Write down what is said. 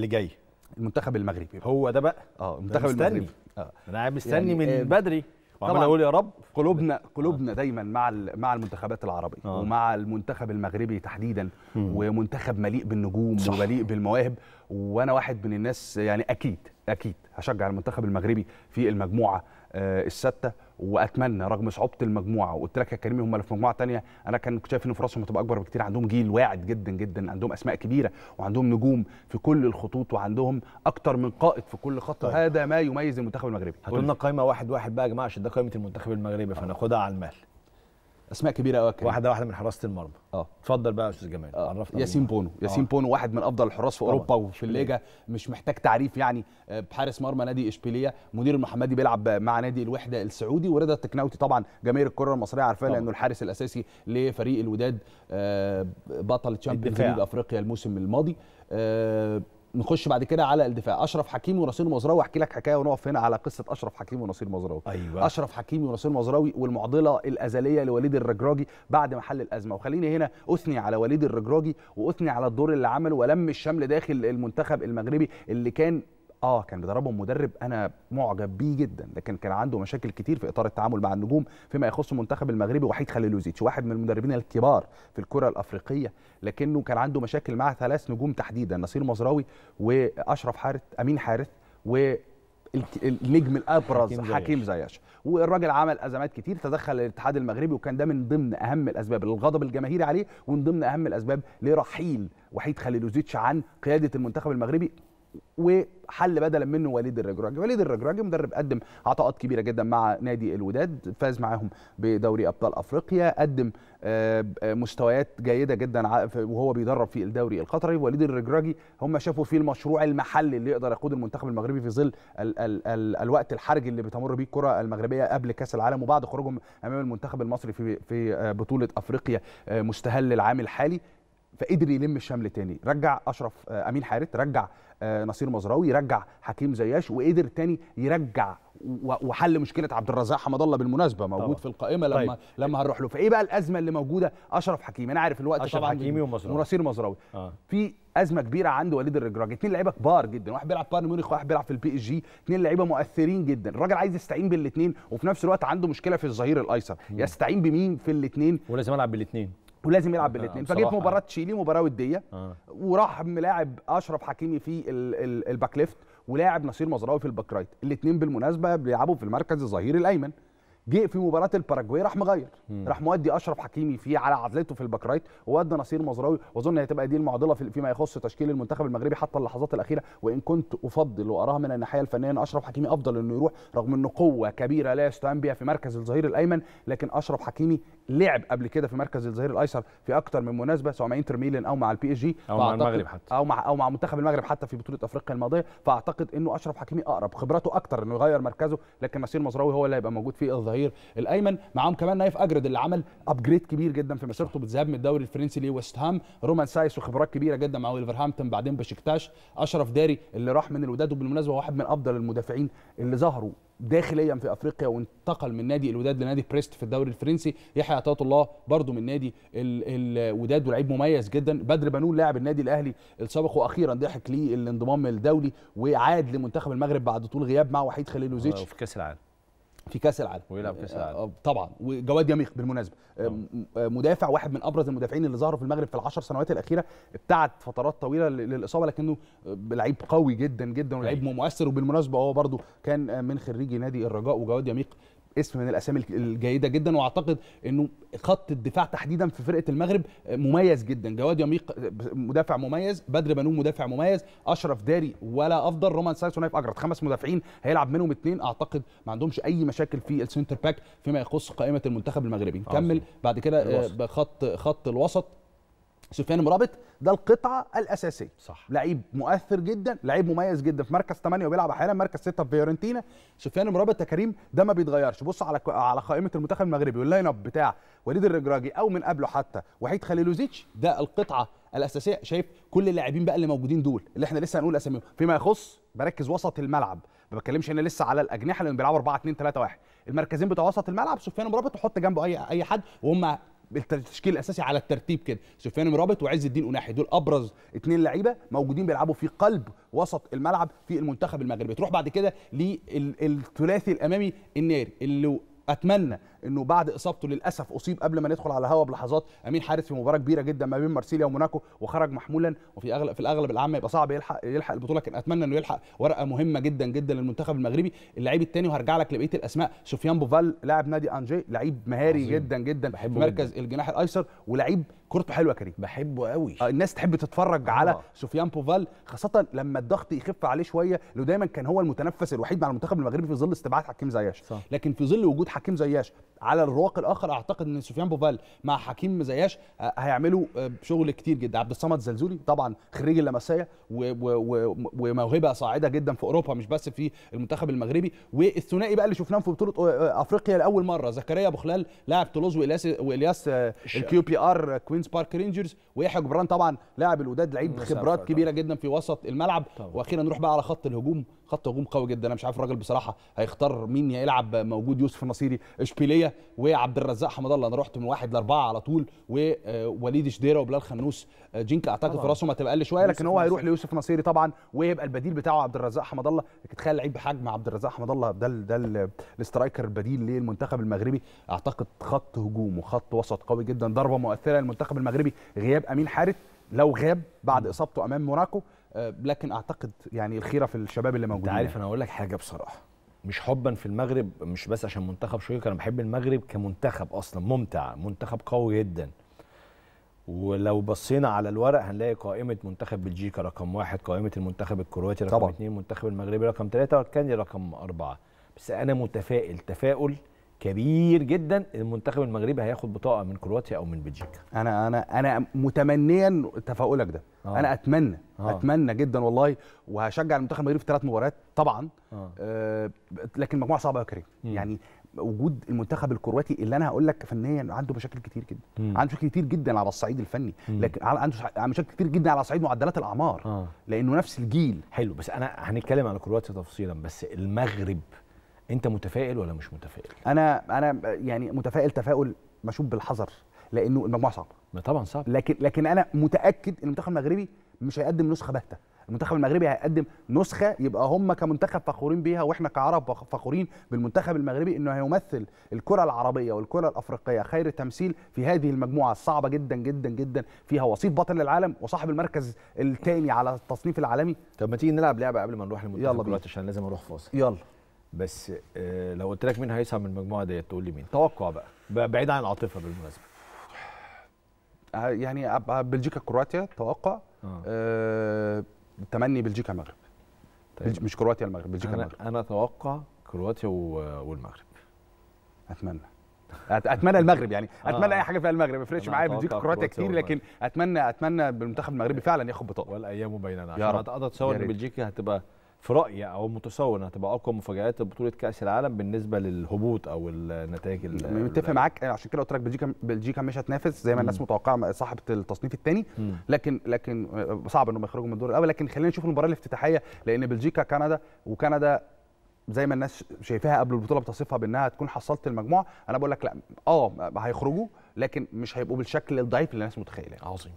اللي جاي المنتخب المغربي هو ده بقى اه المنتخب المغربي اه انا قاعد مستني يعني من آه بدري وعمال اقول يا رب قلوبنا آه. قلوبنا آه. دايما مع مع المنتخبات العربيه آه. ومع المنتخب المغربي تحديدا مم. ومنتخب مليء بالنجوم صح. ومليء بالمواهب وانا واحد من الناس يعني اكيد اكيد هشجع المنتخب المغربي في المجموعه آه، السته واتمنى رغم صعوبه المجموعه وقلت لك يا كريم هم اللي في مجموعه ثانيه انا كان كنت شايف ان فرصهم هتبقى اكبر بكتير عندهم جيل واعد جدا جدا عندهم اسماء كبيره وعندهم نجوم في كل الخطوط وعندهم اكتر من قائد في كل خط طيب. هذا ما يميز المنتخب المغربي هتقولنا لنا قائمه واحد واحد بقى يا جماعه عشان ده قائمه المنتخب المغربي فناخدها على المال اسماء كبيره قوي واحده واحده من حراسه المرمى اه اتفضل بقى يا استاذ جمال آه. عرفنا ياسين بونو آه. ياسين بونو واحد من افضل الحراس في اوروبا وفي الليجا مش محتاج تعريف يعني آه، بحارس مرمى نادي اشبيليه منير المحمدي بيلعب مع نادي الوحده السعودي ورضا التكناوتي طبعا جماهير الكره المصريه عارفاه لانه الحارس الاساسي لفريق الوداد بطل تشامبيونز ليج افريقيا الموسم الماضي آه نخش بعد كده على الدفاع اشرف حكيمي ونصير مزراوي احكي لك حكايه ونقف هنا على قصه اشرف حكيمي ونصير مزراوي أيوة. اشرف حكيمي ونصير مزراوي والمعضله الازليه لوليد الرجراجي بعد ما حل الازمه وخليني هنا اثني على وليد الرجراجي واثني على الدور اللي عمله ولم الشمل داخل المنتخب المغربي اللي كان اه كان بيدربهم مدرب انا معجب بيه جدا لكن كان عنده مشاكل كتير في اطار التعامل مع النجوم فيما يخص المنتخب المغربي وحيد خليلوزيتش واحد من المدربين الكبار في الكره الافريقيه لكنه كان عنده مشاكل مع ثلاث نجوم تحديدا نصير مزراوي واشرف حارث امين حارث و النجم الابرز حكيم زياش والراجل عمل ازمات كتير تدخل الاتحاد المغربي وكان ده من ضمن اهم الاسباب للغضب الجماهيري عليه ومن ضمن اهم الاسباب لرحيل وحيد خليلوزيتش عن قياده المنتخب المغربي وحل بدلا منه وليد الرجراجي وليد الرجراجي مدرب قدم عطاءات كبيره جدا مع نادي الوداد فاز معاهم بدوري ابطال افريقيا قدم آه، آه، مستويات جيده جدا وهو بيدرب في الدوري القطري وليد الرجراجي هم شافوا فيه المشروع المحلي اللي يقدر يقود المنتخب المغربي في ظل ال ال ال الوقت الحرج اللي بتمر بيه الكره المغربيه قبل كاس العالم وبعد خروجهم امام المنتخب المصري في في آه، بطوله افريقيا مستهل العام الحالي فقدر يلم الشمل تاني رجع اشرف آه، امين حارت رجع آه، نصير مزراوي رجع حكيم زياش وقدر تاني يرجع وحل مشكله عبد الرزاق حمد الله بالمناسبه موجود طبعا. في القائمه لما طيب. لما هنروح له فايه بقى الازمه اللي موجوده اشرف حكيمي انا عارف الوقت اشرف حكيمي ومزراوي ونصير مزراوي آه. في ازمه كبيره عند وليد الرجراج اثنين لعيبه كبار جدا واحد بيلعب بايرن ميونخ واحد بيلعب في البي اس جي اثنين لعيبه مؤثرين جدا الراجل عايز يستعين بالاثنين وفي نفس الوقت عنده مشكله في الظهير الايسر يستعين بمين في الاثنين ولازم العب بالاثنين ولازم يلعب آه، بالاثنين فجيت مباراه تشيلي مباراه وديه آه. وراح ملاعب اشرف حكيمي في الباك ليفت ولاعب نصير مزراوي في الباك رايت الاثنين بالمناسبه بيلعبوا في المركز الظهير الايمن جه في مباراه الباراجواي راح مغير مم. راح مودي اشرف حكيمي فيه على عزلته في الباك رايت وودى نصير مزراوي واظن هتبقى دي المعضله فيما يخص تشكيل المنتخب المغربي حتى اللحظات الاخيره وان كنت افضل واراها من الناحيه الفنيه ان اشرف حكيمي افضل انه يروح رغم انه قوه كبيره لا يستهان بها في مركز الظهير الايمن لكن اشرف حكيمي لعب قبل كده في مركز الظهير الايسر في اكتر من مناسبه سواء مع انتر ميلان او مع البي اس جي او مع المغرب حتى او مع او مع منتخب المغرب حتى في بطوله افريقيا الماضيه فاعتقد انه اشرف حكيمي اقرب خبراته اكتر انه يغير مركزه لكن مسير مزراوي هو اللي هيبقى موجود في الظهير الايمن معاهم كمان نايف اجرد اللي عمل ابجريد كبير جدا في مسيرته بالذهاب من الدوري الفرنسي لويست هام رومان سايس وخبرات كبيره جدا مع ولفرهامبتون بعدين بشكتاش اشرف داري اللي راح من الوداد وبالمناسبه واحد من افضل المدافعين اللي ظهروا داخليا في افريقيا وانتقل من نادي الوداد لنادي بريست في الدوري الفرنسي يحيى عطيه الله برضه من نادي الوداد ولعيب مميز جدا بدر بنون لاعب النادي الاهلي السابق واخيرا ضحك ليه الانضمام الدولي وعاد لمنتخب المغرب بعد طول غياب مع وحيد خليلوزيتش آه، في كاس العالم في كاس العالم ويلعب كاس العالم آه، طبعا وجواد يميخ بالمناسبه آه، آه، مدافع واحد من ابرز المدافعين اللي ظهروا في المغرب في العشر سنوات الاخيره ابتعد فترات طويله للاصابه لكنه لعيب قوي جدا جدا ولعيب طيب. مؤثر وبالمناسبه هو برده كان من خريجي نادي الرجاء وجواد يميق اسم من الاسامي الجيده جدا واعتقد انه خط الدفاع تحديدا في فرقه المغرب آه، مميز جدا جواد يميق آه، مدافع مميز بدر بنون مدافع مميز اشرف داري ولا افضل رومان سايس ونايف اجرد خمس مدافعين هيلعب منهم اثنين اعتقد ما عندهمش اي مشاكل في السنتر باك فيما يخص قائمه المنتخب المغربي نكمل بعد كده آه، بخط خط الوسط سفيان مرابط ده القطعه الاساسيه صح لعيب مؤثر جدا لعيب مميز جدا في مركز 8 وبيلعب احيانا مركز 6 في فيورنتينا سفيان مرابط يا كريم ده ما بيتغيرش بص على على قائمه المنتخب المغربي واللاين اب بتاع وليد الرجراجي او من قبله حتى وحيد خليلوزيتش ده القطعه الاساسيه شايف كل اللاعبين بقى اللي موجودين دول اللي احنا لسه هنقول اساميهم فيما يخص بركز وسط الملعب ما بتكلمش هنا لسه على الاجنحه لان بيلعبوا 4 2 3 1 المركزين بتوع وسط الملعب سفيان مرابط وحط جنبه اي اي حد وهم بالتشكيل الاساسي على الترتيب كده سفيان مرابط وعز الدين اناحي دول ابرز اثنين لعيبه موجودين بيلعبوا في قلب وسط الملعب في المنتخب المغربي تروح بعد كده للثلاثي الامامي الناري اللي اتمنى انه بعد اصابته للاسف اصيب قبل ما ندخل على الهوا بلحظات امين حارس في مباراه كبيره جدا ما بين مارسيليا وموناكو وخرج محمولا وفي اغلب في الاغلب العام يبقى صعب يلحق يلحق البطوله كان اتمنى انه يلحق ورقه مهمه جدا جدا للمنتخب المغربي اللعيب الثاني وهرجع لك لبقيه الاسماء سفيان بوفال لاعب نادي انجي لعيب مهاري عظيم. جدا جدا في مركز جدا. الجناح الايسر ولعيب كورته حلوه يا كريم بحبه قوي آه، الناس تحب تتفرج آه. على سفيان بوفال خاصه لما الضغط يخف عليه شويه لانه دايما كان هو المتنفس الوحيد مع المنتخب المغربي في ظل استبعاد حكيم زياش صح. لكن في ظل وجود حكيم زياش على الرواق الاخر اعتقد ان سفيان بوفال مع حكيم زياش آه، هيعملوا آه، شغل كتير جدا عبد الصمد زلزولي طبعا خريج اللمسيه وموهبه صاعده جدا في اوروبا مش بس في المنتخب المغربي والثنائي بقى اللي شفناهم في بطوله افريقيا لاول مره زكريا ابو خلال لاعب تولوز والياس والياس الكيو بي ار كوين كوينز بارك رينجرز ويحيى جبران طبعا لاعب الوداد لعيب خبرات كبيره جدا في وسط الملعب واخيرا نروح بقى على خط الهجوم خط هجوم قوي جدا انا مش عارف الراجل بصراحه هيختار مين يلعب موجود يوسف النصيري اشبيليه وعبد الرزاق حمد الله انا رحت من واحد لاربعه على طول ووليد شديره وبلال خنوس جينك اعتقد راسه ما تبقى شويه لكن هو هيروح ليوسف نصيري طبعا ويبقى البديل بتاعه عبد الرزاق حمد الله لكن تخيل لعيب بحجم عبد الرزاق حمد الله ده ده الاسترايكر البديل للمنتخب المغربي اعتقد خط هجوم وخط وسط قوي جدا ضربه مؤثره للمنتخب المنتخب المغربي غياب امين حارث لو غاب بعد اصابته امام موناكو آه، لكن اعتقد يعني الخيره في الشباب اللي موجودين انت عارف يعني. انا اقول لك حاجه بصراحه مش حبا في المغرب مش بس عشان منتخب شويه انا بحب المغرب كمنتخب اصلا ممتع منتخب قوي جدا ولو بصينا على الورق هنلاقي قائمه منتخب بلجيكا رقم واحد قائمه المنتخب الكرواتي رقم طبعا. اتنين منتخب المغربي رقم ثلاثه وكان رقم اربعه بس انا متفائل تفاؤل كبير جدا المنتخب المغربي هياخد بطاقه من كرواتيا او من بلجيكا انا انا انا متمنيا تفاؤلك ده آه. انا اتمنى آه. اتمنى جدا والله وهشجع المنتخب المغربي في ثلاث مباريات طبعا آه. آه لكن مجموعه صعبه يا كريم يعني وجود المنتخب الكرواتي اللي انا هقول لك فنيا عنده مشاكل كتير جدا م. عنده مشاكل كتير جدا على الصعيد الفني م. لكن عنده مشاكل كتير جدا على صعيد معدلات الاعمار آه. لانه نفس الجيل حلو بس انا هنتكلم على كرواتيا تفصيلا بس المغرب انت متفائل ولا مش متفائل انا انا يعني متفائل تفاؤل مشوب بالحذر لانه المجموعه صعبه طبعا صعب لكن لكن انا متاكد ان المنتخب المغربي مش هيقدم نسخه باهته المنتخب المغربي هيقدم نسخه يبقى هم كمنتخب فخورين بيها واحنا كعرب فخورين بالمنتخب المغربي انه هيمثل الكره العربيه والكره الافريقيه خير تمثيل في هذه المجموعه الصعبه جدا جدا جدا فيها وصيف بطل العالم وصاحب المركز الثاني على التصنيف العالمي طب ما تيجي نلعب لعبه قبل ما نروح للمنتخب دلوقتي عشان لازم اروح فاصل يلا بس آه، لو قلت لك مين هيصعد من المجموعه ديت تقول لي مين توقع بقى بعيد عن العاطفه بالمناسبه آه، يعني آه، بلجيكا كرواتيا توقع آه. آه تمني بلجيكا المغرب طيب. بلج... مش كرواتيا المغرب بلجيكا أنا المغرب انا اتوقع كرواتيا و... والمغرب اتمنى اتمنى المغرب يعني اتمنى آه. اي حاجه فيها المغرب ما يفرقش معايا بلجيكا كرواتيا كتير لكن اتمنى اتمنى بالمنتخب المغربي فعلا ياخد بطاقه والايام بيننا عشان اتقدر اتصور ان بلجيكا هتبقى في رايي او متصور انها تبقى اقوى مفاجات بطوله كاس العالم بالنسبه للهبوط او النتائج متفق معاك عشان كده قلت لك بلجيكا بلجيكا مش هتنافس زي ما الناس متوقعه صاحبه التصنيف الثاني لكن لكن صعب انهم يخرجوا من الدور الاول لكن خلينا نشوف المباراه الافتتاحيه لان بلجيكا كندا وكندا زي ما الناس شايفاها قبل البطوله بتصفها بانها تكون حصلت المجموعه انا بقول لك لا اه هيخرجوا لكن مش هيبقوا بالشكل الضعيف اللي الناس متخيلاه عظيم